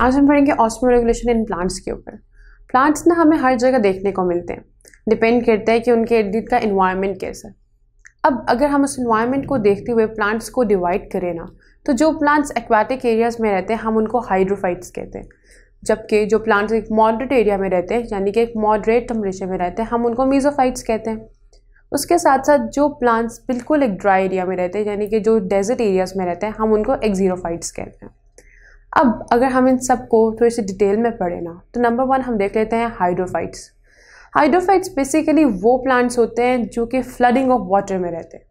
आज हम पढ़ेंगे ऑस्मो रेगुलेशन इन प्लांट्स के ऊपर प्लांट्स ना हमें हर जगह देखने को मिलते हैं डिपेंड करता है कि उनके इर्द का इन्वायरमेंट कैसा है अब अगर हम उस इन्वायरमेंट को देखते हुए प्लांट्स को डिवाइड करें ना तो जो प्लांट्स एक्वाटिक एरियाज़ में रहते हैं हम उनको हाइड्रोफाइट्स कहते हैं जबकि जो प्लांट्स एक मॉडरेट एरिया में रहते हैं यानी कि एक मॉडरेट टेम्परेचर में रहते हैं हम उनको मीजोफाइट्स कहते हैं उसके साथ साथ जो प्लांट्स बिल्कुल एक ड्राई एरिया में रहते हैं यानी कि जो डेजर्ट एरियाज़ में रहते हैं हम उनको एक्जीरोफाइट्स कहते हैं अब अगर हम इन सब को थोड़ी सी डिटेल में पढ़े ना तो नंबर वन हम देख लेते हैं हाइड्रोफाइट्स हाइड्रोफाइट्स बेसिकली वो प्लांट्स होते हैं जो कि फ्लडिंग ऑफ वाटर में रहते हैं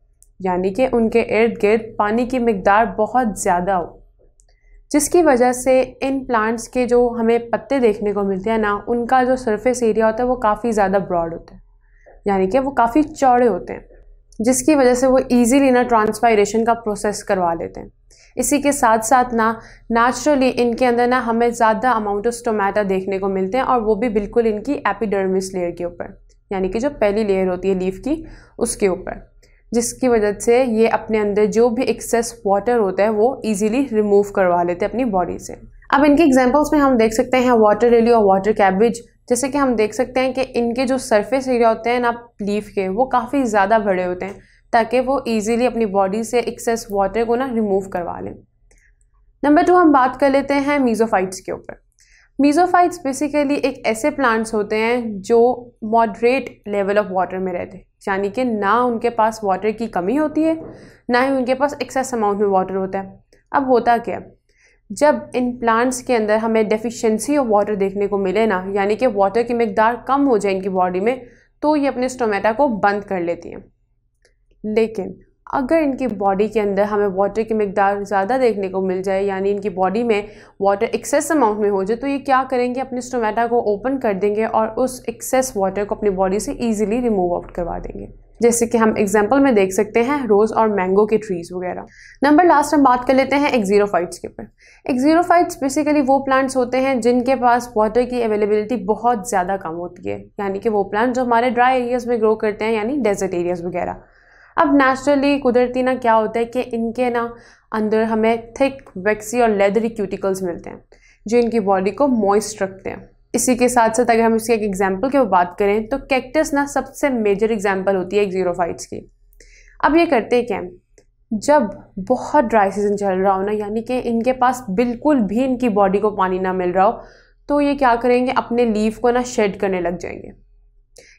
यानी कि उनके इर्द गिर्द पानी की मकदार बहुत ज़्यादा हो जिसकी वजह से इन प्लांट्स के जो हमें पत्ते देखने को मिलते हैं ना उनका जो सरफेस एरिया होता है वो काफ़ी ज़्यादा ब्रॉड होता है यानी कि वो काफ़ी चौड़े होते हैं जिसकी वजह से वो ईजीली ना ट्रांसपायरेशन का प्रोसेस करवा लेते हैं इसी के साथ साथ ना नेचुरली इनके अंदर ना हमें ज़्यादा अमाउंट ऑफ स्टोमेटा देखने को मिलते हैं और वो भी बिल्कुल इनकी एपिडर्मिस लेयर के ऊपर यानी कि जो पहली लेयर होती है लीफ की उसके ऊपर जिसकी वजह से ये अपने अंदर जो भी एक्सेस वाटर होता है वो ईजिली रिमूव करवा लेते हैं अपनी बॉडी से अब इनके एग्जाम्पल्स में हम देख सकते हैं वाटर रेली और वाटर कैबेज जैसे कि हम देख सकते हैं कि इनके जो सरफेस एरिया होते हैं ना लीफ के वो काफ़ी ज़्यादा बड़े होते हैं ताकि वो ईज़िली अपनी बॉडी से एक्सेस वाटर को ना रिमूव करवा लें नंबर टू हम बात कर लेते हैं मीज़ोफाइट्स के ऊपर मीज़ोफाइट्स बेसिकली एक ऐसे प्लांट्स होते हैं जो मॉडरेट लेवल ऑफ वाटर में रहते हैं यानी कि ना उनके पास वाटर की कमी होती है ना ही उनके पास एक्सेस अमाउंट में वाटर होता है अब होता क्या है जब इन प्लांट्स के अंदर हमें डेफिशिएंसी ऑफ वाटर देखने को मिले ना यानी कि वाटर की मकदार कम हो जाए इनकी बॉडी में तो ये अपने स्टोमेटा को बंद कर लेती हैं लेकिन अगर इनकी बॉडी के अंदर हमें वाटर की मकदार ज़्यादा देखने को मिल जाए यानी इनकी बॉडी में वाटर एक्सेस अमाउंट में हो जाए तो ये क्या करेंगे अपने स्टोमेटा को ओपन कर देंगे और उस एक्सेस वाटर को अपनी बॉडी से ईजिली रिमूव आउट करवा देंगे जैसे कि हम एग्जाम्पल में देख सकते हैं रोज़ और मैंगो के ट्रीज़ वगैरह नंबर लास्ट हम बात कर लेते हैं एक्जीरोफाइट्स के ऊपर एक्जीरोफाइट्स बेसिकली वो प्लांट्स होते हैं जिनके पास वाटर की अवेलेबिलिटी बहुत ज़्यादा कम होती है यानी कि वो प्लांट जो हमारे ड्राई एरियाज़ में ग्रो करते हैं यानी डेजर्ट एरियाज़ वगैरह अब नेचुरली कुदरती ना क्या होता है कि इनके ना अंदर हमें थिक वैक्सी और लेदरी क्यूटिकल्स मिलते हैं जो इनकी बॉडी को मॉइस्ट रखते हैं इसी के साथ साथ अगर हम इसके एक एग्जाम्पल की बात करें तो कैक्टस ना सबसे मेजर एग्जाम्पल होती है एक्जीरोफाइट्स की अब ये करते हैं क्या जब बहुत ड्राई सीजन चल रहा हो ना यानी कि इनके पास बिल्कुल भी इनकी बॉडी को पानी ना मिल रहा हो तो ये क्या करेंगे अपने लीफ को ना शेड करने लग जाएंगे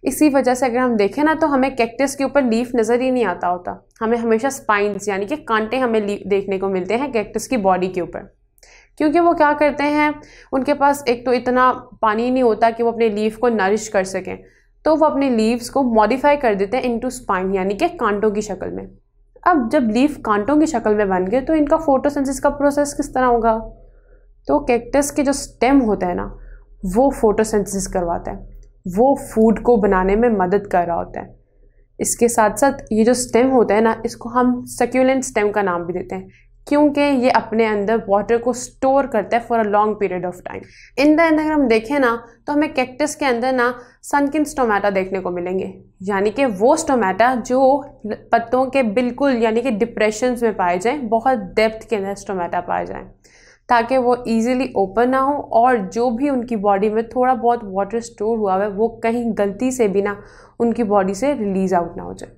इसी वजह से अगर हम देखें ना तो हमें कैक्टस के ऊपर लीफ नज़र ही नहीं आता होता हमें हमेशा स्पाइंस यानी कि कांटे हमें देखने को मिलते हैं कैक्टस की बॉडी के ऊपर क्योंकि वो क्या करते हैं उनके पास एक तो इतना पानी नहीं होता कि वो अपने लीव को नरिश कर सकें तो वो अपने लीव्स को मॉडिफाई कर देते हैं इनटू स्पाइन यानी कि कांटों की शक्ल में अब जब लीफ कांटों की शक्ल में बन गए तो इनका फोटोसेंसिस का प्रोसेस किस तरह होगा तो कैक्टस के जो स्टेम होता है ना वो फोटोसेंसिस करवाता है वो फूड को बनाने में मदद कर रहा होता है इसके साथ साथ ये जो स्टेम होता है ना इसको हम सक्यूलेंट स्टेम का नाम भी देते हैं क्योंकि ये अपने अंदर वाटर को स्टोर करता है for a long period of time in the end अगर हम देखें ना तो हमें कैक्टस के अंदर ना सनकिन स्टोमेटा देखने को मिलेंगे यानी कि वो स्टोमेटा जो पत्तों के बिल्कुल यानी कि डिप्रेशन में पाए जाएँ बहुत डेप्थ के अंदर स्टोमेटा पाए जाएँ ताकि वो ईजिली ओपन ना हो और जो भी उनकी बॉडी में थोड़ा बहुत वाटर स्टोर हुआ है वो कहीं गलती से भी ना उनकी बॉडी से रिलीज़ आउट ना हो जाए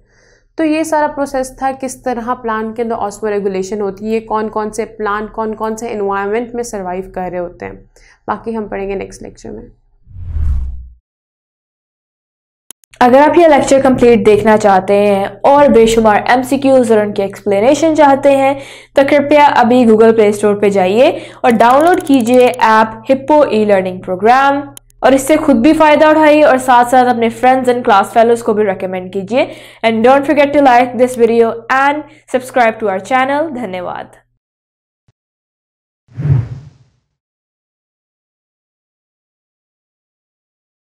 तो ये सारा प्रोसेस था किस तरह प्लांट के अंदर ऑस्मो रेगुलेशन होती है कौन कौन से प्लांट कौन कौन से इन्वायरमेंट में सर्वाइव कर रहे होते हैं बाकी हम पढ़ेंगे नेक्स्ट लेक्चर में अगर आप ये लेक्चर कंप्लीट देखना चाहते हैं और बेशुमार एम सी क्यूज और उनके एक्सप्लेनेशन चाहते हैं तो कृपया अभी गूगल प्ले स्टोर पर जाइए और डाउनलोड कीजिए app hippo e learning program और इससे खुद भी फायदा उठाइए और साथ साथ अपने फ्रेंड्स एंड क्लास फेलोज को भी रेकमेंड कीजिए and don't forget to like this video and subscribe to our channel धन्यवाद